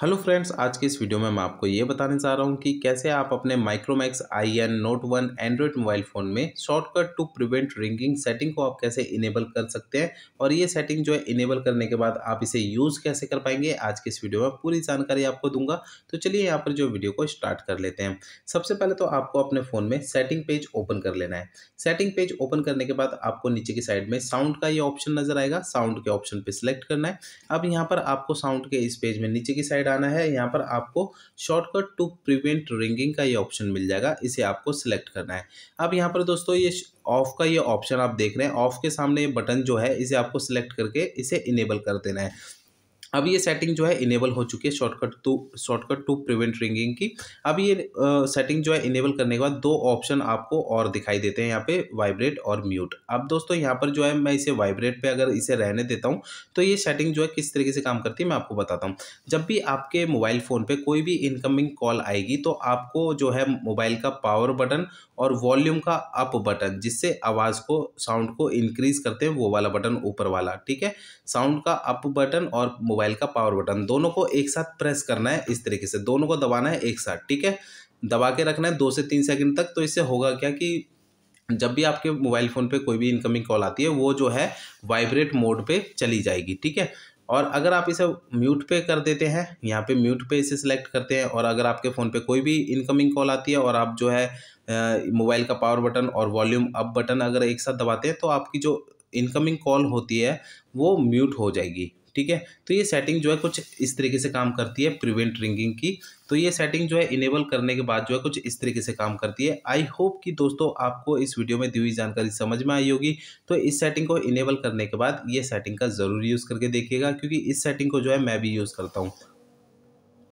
hello friends आज के इस वीडियो में मैं आपको ये बताने जा रहा हूँ कि कैसे आप अपने Micromax I N note one Android mobile phone में shortcut to prevent ringing setting को आप कैसे इनेबल कर सकते हैं और ये सेटिंग जो है इनेबल करने के बाद आप इसे यूज़ कैसे कर पाएंगे आज के इस वीडियो में पूरी जानकारी आपको दूंगा तो चलिए यहाँ पर जो वीडियो को स्टार्ट कर लेते हैं सबसे पहले तो आपको अपने फ़ोन में सेटिंग पेज ओपन कर लेना है सेटिंग पेज ओपन करने के बाद आपको नीचे की साइड में साउंड का ये ऑप्शन नज़र आएगा साउंड के ऑप्शन पर सिलेक्ट करना है अब यहाँ पर आपको साउंड के इस पेज में नीचे की साइड साइड आना है यहाँ पर आपको शॉर्टकट टू प्रिवेंट रिंगिंग का ये ऑप्शन मिल जाएगा इसे आपको सिलेक्ट करना है अब यहाँ पर दोस्तों ये ऑफ का ये ऑप्शन आप देख रहे हैं ऑफ के सामने ये बटन जो है इसे आपको सिलेक्ट करके इसे इनेबल कर देना है अब ये सेटिंग जो है इनेबल हो चुकी है shortcut to shortcut to prevent ringing की अब ये सेटिंग uh, जो है इनेबल करने के बाद दो ऑप्शन आपको और दिखाई देते हैं यहाँ पे वाइब्रेट और म्यूट अब दोस्तों यहाँ पर जो है मैं इसे वाइब्रेट पे अगर इसे रहने देता हूँ तो ये सेटिंग जो है किस तरीके से काम करती है मैं आपको बताता हूँ जब भी आपके मोबाइल फ़ोन पर कोई भी इनकमिंग कॉल आएगी तो आपको जो है मोबाइल का पावर बटन और वॉल्यूम का अप बटन जिससे आवाज़ को साउंड को इनक्रीज़ करते हैं वो वाला बटन ऊपर वाला ठीक है साउंड का अप बटन और मोबाइल मोबाइल का पावर बटन दोनों को एक साथ प्रेस करना है इस तरीके से दोनों को दबाना है एक साथ ठीक है दबा के रखना है दो से तीन सेकंड तक तो इससे होगा क्या कि जब भी आपके मोबाइल फ़ोन पे कोई भी इनकमिंग कॉल आती है वो जो है वाइब्रेट मोड पे चली जाएगी ठीक है और अगर आप इसे म्यूट पे कर देते हैं यहाँ पे म्यूट पे इसे सिलेक्ट करते हैं और अगर आपके फ़ोन पे कोई भी इनकमिंग कॉल आती है और आप जो है मोबाइल का पावर बटन और वॉल्यूम अप बटन अगर एक साथ दबाते हैं तो आपकी जो इनकमिंग कॉल होती है वो म्यूट हो जाएगी ठीक है तो ये सेटिंग जो है कुछ इस तरीके से काम करती है प्रिवेंट रिंगिंग की तो ये सेटिंग जो है इनेबल करने के बाद जो है कुछ इस तरीके से काम करती है आई होप कि दोस्तों आपको इस वीडियो में दी हुई जानकारी समझ में आई होगी तो इस सेटिंग को इनेबल करने के बाद ये सेटिंग का ज़रूर यूज़ करके देखिएगा क्योंकि इस सेटिंग को जो है मैं भी यूज़ करता हूँ